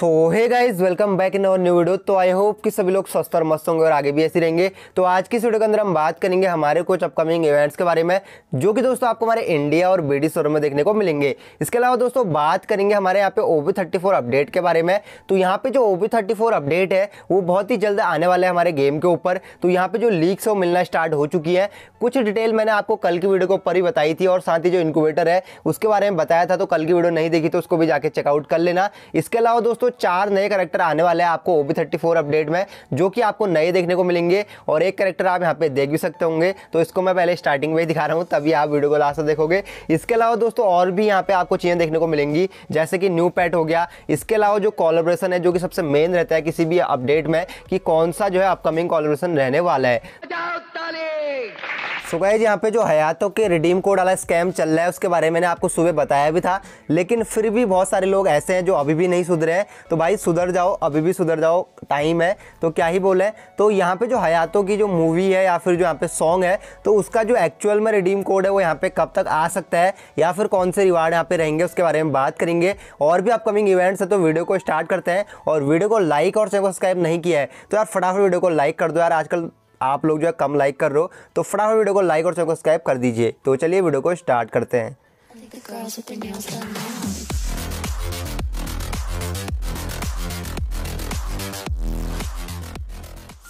so hi guys welcome back in our new video तो I hope कि सभी लोग स्वस्थ और मस्त होंगे और आगे भी ऐसे रहेंगे तो आज की इस वीडियो के अंदर हम बात करेंगे हमारे कुछ अपकमिंग इवेंट्स के बारे में जो कि दोस्तों आपको हमारे इंडिया और बीडी शोरूम में देखने को मिलेंगे इसके अलावा दोस्तों बात करेंगे हमारे यहाँ पे ओबी थर्टी अपडेट के बारे में तो यहाँ पे जो ओबी थर्टी अपडेट है वो बहुत ही जल्द आने वाला है हमारे गेम के ऊपर तो यहाँ पे जो लीक्स है वो मिलना स्टार्ट हो चुकी है कुछ डिटेल मैंने आपको कल की वीडियो के ऊपर ही बताई थी और साथ ही जो इनकोवेटर है उसके बारे में बताया था तो कल की वीडियो नहीं देखी तो उसको भी जाके चेकआउट कर लेना इसके अलावा दोस्तों चार नए करेक्टर आने वाले हैं आपको ओबी थर्टी फोर अपडेट में जो कि आपको नए देखने को मिलेंगे और एक करेक्टर आप यहाँ पे देख भी सकते होंगे तो इसको मैं पहले स्टार्टिंग में ही दिखा रहा हूँ तभी आप वीडियो को लास्ट देखोगे इसके अलावा दोस्तों और भी यहाँ पे आपको चीज़ें देखने को मिलेंगी जैसे कि न्यू पैट हो गया इसके अलावा जो कॉलोब्रेशन है जो कि सबसे मेन रहता है किसी भी अपडेट में कि कौन सा जो है अपकमिंग कॉलोब्रेशन रहने वाला है सो so गाइज यहाँ पे जो हयातों के रिडीम कोड वाला स्कैम चल रहा है उसके बारे में मैंने आपको सुबह बताया भी था लेकिन फिर भी बहुत सारे लोग ऐसे हैं जो अभी भी नहीं सुधरे हैं तो भाई सुधर जाओ अभी भी सुधर जाओ टाइम है तो क्या ही बोले तो यहाँ पे जो हयातों की जो मूवी है या फिर जो यहाँ पे सॉन्ग है तो उसका जो एक्चुअल में रिडीम कोड है वो यहाँ पे कब तक आ सकता है या फिर कौन से रिवार्ड यहाँ पे रहेंगे उसके बारे में बात करेंगे और भी अपकमिंग इवेंट्स है तो वीडियो को स्टार्ट करते हैं और वीडियो को लाइक और सब्सक्राइब नहीं किया है तो यार फटाफट वीडियो को लाइक कर दो यार आजकल आप लोग जो है कम लाइक कर रहे हो तो फटाफट वीडियो को लाइक और सब्सक्राइब कर दीजिए तो चलिए वीडियो को स्टार्ट करते हैं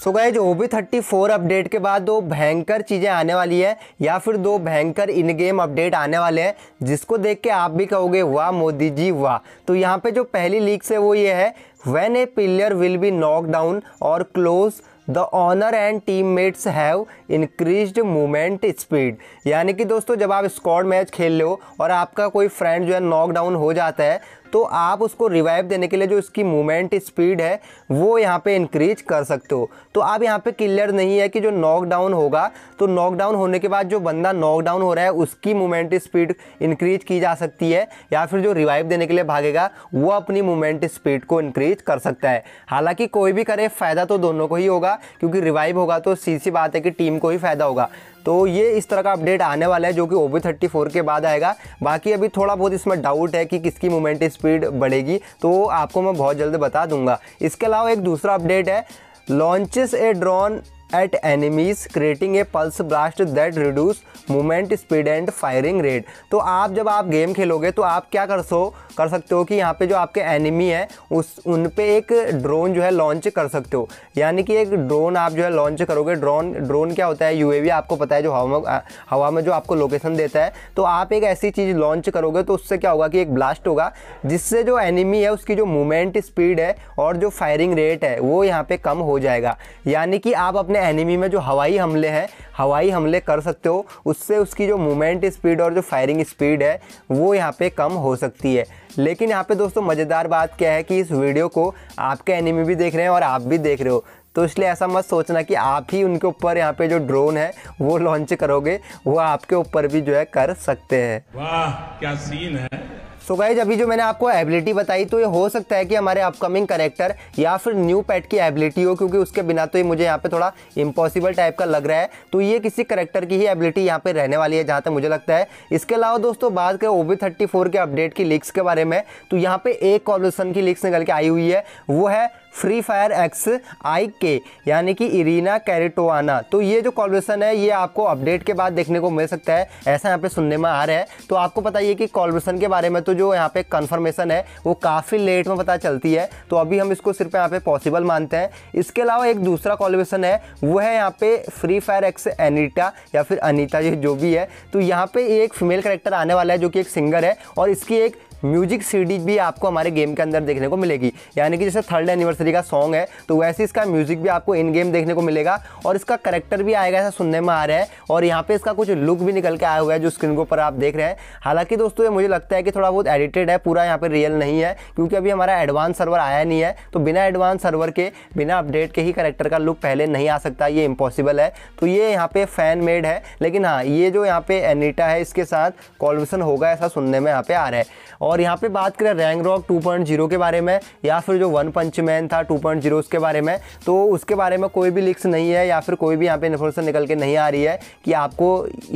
सो गए जो ओबी थर्टी फोर अपडेट के बाद दो भयंकर चीज़ें आने वाली है या फिर दो भयंकर इन गेम अपडेट आने वाले हैं जिसको देख के आप भी कहोगे वाह मोदी जी वाह तो यहाँ पे जो पहली लीक्स है वो ये है when a pillar will be knock down और close the owner and team mates have increase movement speed यानी कि दोस्तों जब आप स्कॉड मैच खेल रहे हो और आपका कोई फ्रेंड जो है नॉक डाउन हो जाता है तो आप उसको रिवाइव देने के लिए जो इसकी मूवमेंट स्पीड है वो यहाँ पे इंक्रीज कर सकते हो तो आप यहाँ पे क्लियर नहीं है कि जो नॉकडाउन होगा तो नॉकडाउन होने के बाद जो बंदा नॉकडाउन हो रहा है उसकी मूवमेंट स्पीड इंक्रीज की जा सकती है या फिर जो रिवाइव देने के लिए भागेगा वो अपनी मूवमेंट स्पीड को इंक्रीज कर सकता है हालांकि कोई भी करे फ़ायदा तो दोनों को ही होगा क्योंकि रिवाइव होगा तो सीधी सी बात है कि टीम को ही फ़ायदा होगा तो ये इस तरह का अपडेट आने वाला है जो कि ओ थर्टी फोर के बाद आएगा बाकी अभी थोड़ा बहुत इसमें डाउट है कि किसकी मोमेंट स्पीड बढ़ेगी तो आपको मैं बहुत जल्द बता दूंगा इसके अलावा एक दूसरा अपडेट है launches a drone at enemies creating a pulse blast that reduce movement speed and firing rate तो आप जब आप गेम खेलोगे तो आप क्या कर सो कर सकते हो कि यहाँ पे जो आपके एनिमी है उस उन पे एक ड्रोन जो है लॉन्च कर सकते हो यानी कि एक ड्रोन आप जो है लॉन्च करोगे ड्रोन ड्रोन क्या होता है यू आपको पता है जो हवा में हवा में जो आपको लोकेशन देता है तो आप एक ऐसी चीज़ लॉन्च करोगे तो उससे क्या होगा कि एक ब्लास्ट होगा जिससे जो एनिमी है उसकी जो मूवमेंट स्पीड है और जो फायरिंग रेट है वो यहाँ पर कम हो जाएगा यानी कि आप अपने एनिमी में जो हवाई हमले हैं हवाई हमले कर सकते हो उससे उसकी जो मूवमेंट स्पीड और जो फायरिंग स्पीड है वो यहाँ पे कम हो सकती है लेकिन यहाँ पे दोस्तों मज़ेदार बात क्या है कि इस वीडियो को आपके एनिमी भी देख रहे हैं और आप भी देख रहे हो तो इसलिए ऐसा मत सोचना कि आप ही उनके ऊपर यहाँ पे जो ड्रोन है वो लॉन्च करोगे वो आपके ऊपर भी जो है कर सकते हैं वाह क्या सीन है सो तो गाइज अभी जो मैंने आपको एबिलिटी बताई तो ये हो सकता है कि हमारे अपकमिंग करेक्टर या फिर न्यू पेट की एबिलिटी हो क्योंकि उसके बिना तो ये मुझे यहाँ पे थोड़ा इम्पॉसिबल टाइप का लग रहा है तो ये किसी करेक्टर की ही एबिलिटी यहाँ पे रहने वाली है जहाँ तक मुझे लगता है इसके अलावा दोस्तों बात करें ओ थर्टी के अपडेट की लिक्स के बारे में तो यहाँ पे एक कॉलोसन की लिक्स निकल के आई हुई है वो है फ्री फायर एक्स आई के यानी कि इरीना कैरेटोआना तो ये जो कॉलब्रेशन है ये आपको अपडेट के बाद देखने को मिल सकता है ऐसा यहाँ पे सुनने में आ रहा है तो आपको बताइए कि कॉलब्रेशन के बारे में तो जो यहाँ पे कन्फर्मेशन है वो काफ़ी लेट में पता चलती है तो अभी हम इसको सिर्फ यहाँ पे पॉसिबल मानते हैं इसके अलावा एक दूसरा कॉलब्रेशन है वो है यहाँ पे फ्री फायर एक्स एनीटा या फिर अनिता जी जो भी है तो यहाँ पे एक फीमेल करेक्टर आने वाला है जो कि एक सिंगर है और इसकी एक म्यूजिक सीडी भी आपको हमारे गेम के अंदर देखने को मिलेगी यानी कि जैसे थर्ड एनिवर्सरी का सॉन्ग है तो वैसे इसका म्यूजिक भी आपको इन गेम देखने को मिलेगा और इसका करेक्टर भी आएगा ऐसा सुनने में आ रहा है और यहाँ पे इसका कुछ लुक भी निकल के आया हुआ है जो स्क्रीन के ऊपर आप देख रहे हैं हालांकि दोस्तों ये मुझे लगता है कि थोड़ा बहुत एडिटेड है पूरा यहाँ पर रियल नहीं है क्योंकि अभी हमारा एडवांस सर्वर आया नहीं है तो बिना एडवांस सर्वर के बिना अपडेट के ही करेक्टर का लुक पहले नहीं आ सकता ये इम्पॉसिबल है तो ये यहाँ पे फैन मेड है लेकिन हाँ ये जो यहाँ पे एनिटा है इसके साथ कॉलवेशन होगा ऐसा सुनने में यहाँ पे आ रहा है और और यहाँ पे बात करें रैंग रॉक जीरो के बारे में या फिर जो वन पंच मैन था 2.0 उसके बारे में तो उसके बारे में कोई भी लिक्स नहीं है या फिर कोई भी यहाँ पे इन्फॉर्मेशन निकल के नहीं आ रही है कि आपको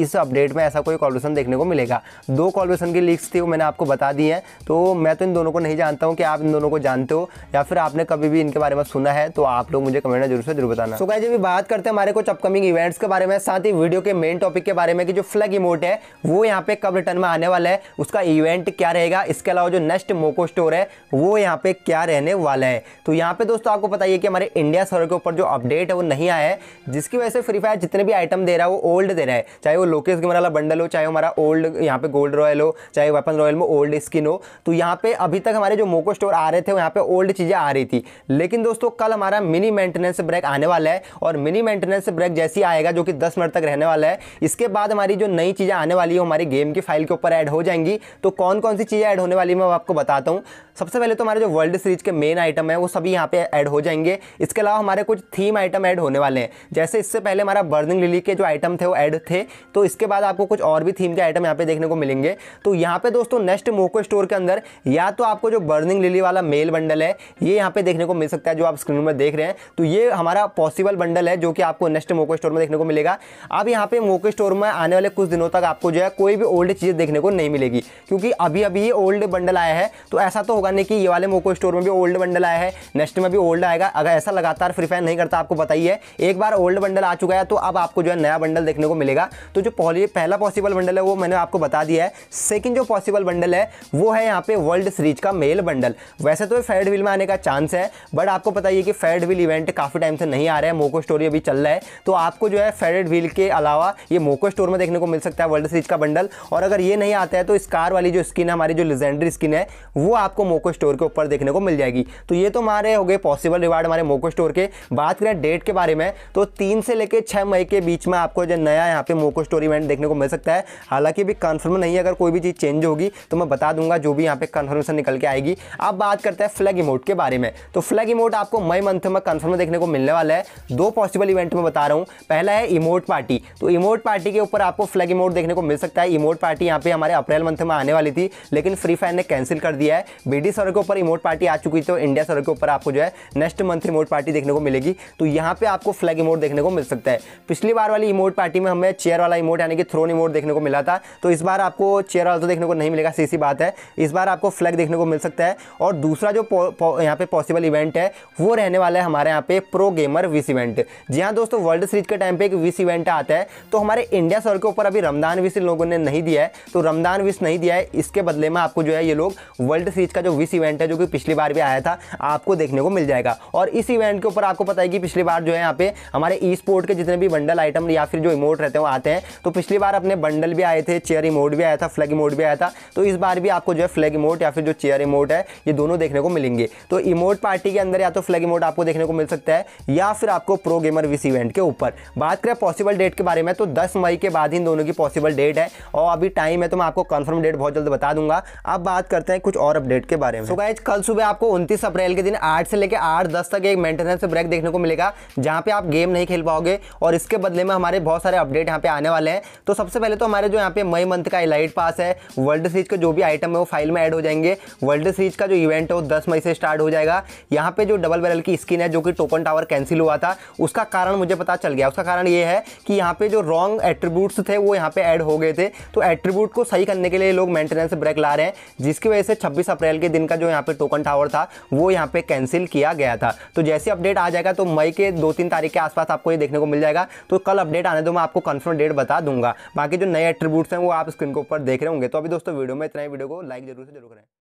इस अपडेट में ऐसा कोई कॉलवेशन देखने को मिलेगा दो कॉलवेशन की लिक्स थी वो मैंने आपको बता दी है तो मैं तो इन दोनों को नहीं जानता हूँ कि आप इन दोनों को जानते हो या फिर आपने कभी भी इनके बारे में सुना है तो आप लोग मुझे कमेंट में जरूर से जरूर बताना तो so, जब बात करते हैं हमारे कुछ अपकमिंग इवेंट्स के बारे में साथ ही वीडियो के मेन टॉपिक के बारे में कि जो फ्लग इमोट है वो यहाँ पे कब रिटर्न में आने वाला है उसका इवेंट क्या रहेगा इसके अलावा जो नेक्स्ट मोको स्टोर है वो यहाँ पे क्या रहने वाला है तो यहाँ पे दोस्तों आपको बताइए कि हमारे इंडिया सर्वर के ऊपर जो अपडेट है वो नहीं आया है जिसकी वजह से फ्री फायर जितने भी आइटम दे रहा है वो ओल्ड दे रहा है चाहे वो लोकेश गेमर वाला बंडल हो चाहे हमारा ओल्ड यहाँ पे गोल्ड रॉयल हो चाहे वेपन रॉयल में ओल्ड स्किन हो तो यहाँ पे अभी तक हमारे जो मोको स्टोर आ रहे थे यहाँ पे ओल्ड चीज़ें आ रही थी लेकिन दोस्तों कल हमारा मिनी मेंटेनेंस ब्रेक आने वाला है और मिनी मेंटेनेंस ब्रेक जैसे ही आएगा जो कि दस मिनट तक रहने वाला है इसके बाद हमारी जो नई चीज़ें आने वाली है हमारी गेम की फाइल के ऊपर ऐड हो जाएंगी तो कौन कौन सी चीज़ें ऐड होने वाली मैं आपको बताता हूँ सबसे पहले तो हमारे जो वर्ल्ड सीरीज के मेन आइटम है वो सभी यहाँ पे ऐड हो जाएंगे इसके अलावा हमारे कुछ थीम आइटम ऐड होने वाले हैं जैसे इससे पहले हमारा बर्निंग लिली के जो आइटम थे वो ऐड थे तो इसके बाद आपको कुछ और भी थीम के आइटम यहाँ पे देखने को मिलेंगे तो यहाँ पे दोस्तों नेक्स्ट मोको स्टोर के अंदर या तो आपको जो बर्निंग लिली वाला मेल बंडल है ये यहाँ पे देखने को मिल सकता है जो आप स्क्रीन में देख रहे हैं तो ये हमारा पॉसिबल बंडल है जो कि आपको नेक्स्ट मोको स्टोर में देखने को मिलेगा अब यहाँ पे मोको स्टोर में आने वाले कुछ दिनों तक आपको जो है कोई भी ओल्ड चीज़ देखने को नहीं मिलेगी क्योंकि अभी अभी ये ओल्ड बंडल आया है तो ऐसा तो होगा नहीं कि ये वाले मोको स्टोर में भी ओल्ड बंडल आया है नेक्स्ट में भी ओल्ड आएगा अगर ऐसा लगातार फ्री फायर नहीं करता आपको बताइए एक बार ओल्ड बंडल आ चुका है तो अब आपको जो है नया बंडल देखने को मिलेगा तो जो पहला पॉसिबल बंडल है वो मैंने आपको बता दिया है सेकेंड जो पॉसिबल बंडल है वो है यहाँ पे वर्ल्ड सीरीज का मेल बंडल वैसे तो फेड व्हील में आने का चांस है बट आपको बताइए कि फेड व्हील इवेंट काफ़ी टाइम से नहीं आ रहा है मोको स्टोरी अभी चल रहा है तो आपको जो है फेड व्हील के अलावा ये मोको स्टोर में देखने को मिल सकता है वर्ल्ड सीरीज का बंडल और अगर ये नहीं आता है तो इस कार वाली जो स्किन है हमारी जो लेजेंडरी स्किन है वो आपको मोको स्टोर के ऊपर देखने को मिल जाएगी तो ये तो हमारे हो गए पॉसिबल रिवार्ड हमारे मोको स्टोर के बात करें डेट के बारे में तो तीन से लेकर छः मई के बीच में आपको जो नया यहाँ पे मोको स्टोर इवेंट देखने को मिल सकता है हालांकि अभी कन्फर्म नहीं है अगर कोई भी चीज़ चेंज होगी तो मैं बता दूंगा जो भी यहाँ पे कन्फर्मेशन निकल के आएगी अब बात करते हैं फ्लैग इमोट के बारे में तो फ्लैग इमोट आपको मई मंथ में कन्फर्म देखने को मिलने वाला है दो पॉसिबल इवेंट में बता रहा हूँ पहला है इमोट पार्टी तो इमोट पार्टी के ऊपर आपको फ्लैग इमोट देखने को मिल सकता है इमोट पार्टी यहाँ पे हमारे अप्रैल मंथ में आने वाली थी लेकिन लेकिन फ्री फायर ने कैंसिल कर दिया है बीडी सौरव के ऊपर रिमोट पार्टी आ चुकी तो इंडिया सौरव के ऊपर आपको जो है नेक्स्ट मंथ रिमोट पार्टी देखने को मिलेगी तो यहाँ पे आपको फ्लैग इमोट देखने को मिल सकता है पिछली बार वाली इमोट पार्टी में हमें चेयर वाला इमोट यानी कि थ्रोन इमोट देखने को मिला था तो इस बार आपको चेयर वाला तो देखने को नहीं मिलेगा सीसी बात है इस बार आपको फ्लैग देखने को मिल सकता है और दूसरा जो यहाँ पे पॉसिबल इवेंट है वो रहने वाला है हमारे यहाँ पे प्रो गेमर विस इवेंट जी हाँ दोस्तों वर्ल्ड सीरीज के टाइम पे एक विस इवेंट आता है तो हमारे इंडिया सौर के ऊपर अभी रमदान विस लोगों ने नहीं दिया है तो रमदान विस नहीं दिया है इसके बदले में आपको जो है ये लोग वर्ल्ड सीरीज का जो विस इवेंट है जो कि पिछली बार भी आया था आपको देखने को मिल जाएगा और इस इवेंट के ऊपर आपको पता है कि पिछली बार जो है यहाँ पे हमारे ई स्पोर्ट के जितने भी बंडल आइटम या फिर जो इमोट रहते हैं वो आते हैं तो पिछली बार अपने बंडल भी आए थे चेयर इमोट भी आया था फ्लैग इमोट भी आया था तो इस बार भी आपको जो है फ्लैग इमोट या फिर जो चेयर इमोट है ये दोनों देखने को मिलेंगे तो इमोट पार्टी के अंदर या तो फ्लैग इमोट आपको देखने को मिल सकता है या फिर आपको प्रो गेमर विस इवेंट के ऊपर बात करें पॉसिबल डेट के बारे में तो दस मई के बाद ही इन दोनों की पॉसिबल डेट है और अभी टाइम है तो मैं आपको कन्फर्म डेट बहुत जल्द बता दूंगा अब बात करते हैं कुछ और अपडेट के बारे में तो so गाइज कल सुबह आपको उनतीस अप्रैल के दिन आठ से लेकर आठ दस तक एक मेंटेनेंस ब्रेक देखने को मिलेगा जहाँ पे आप गेम नहीं खेल पाओगे और इसके बदले में हमारे बहुत सारे अपडेट यहाँ पे आने वाले हैं तो सबसे पहले तो हमारे जो यहाँ पे मई मंथ का एलाइट पास है वर्ल्ड सीरीज का जो भी आइटम है वो फाइल में एड हो जाएंगे वर्ल्ड सीरीज का जो इवेंट है वो दस मई से स्टार्ट हो जाएगा यहाँ पे जो डबल बैरल की स्किन है जो कि टोकन टावर कैंसिल हुआ था उसका कारण मुझे पता चल गया उसका कारण ये है कि यहाँ पे जो रॉन्ग एट्रीब्यूट्स थे वो यहाँ पे ऐड हो गए थे तो एट्रीब्यूट को सही करने के लिए लोग मेंटेनेंस ब्रेक ला रहे हैं है जिसकी वजह से छब्बीस अप्रैल के दिन का जो यहाँ पे टोकन टावर था वो यहाँ पे कैंसिल किया गया था तो जैसे अपडेट आ जाएगा तो मई के दो तीन तारीख के आसपास आपको ये देखने को मिल जाएगा तो कल अपडेट आने दो मैं आपको कन्फर्म डेट बता दूंगा बाकी जो नए एट्रीब्यूट्स हैं वो आप स्क्रीन के ऊपर देख रहे होंगे तो अभी दोस्तों वीडियो में इतना ही वीडियो को लाइक जरूर से जरूर करें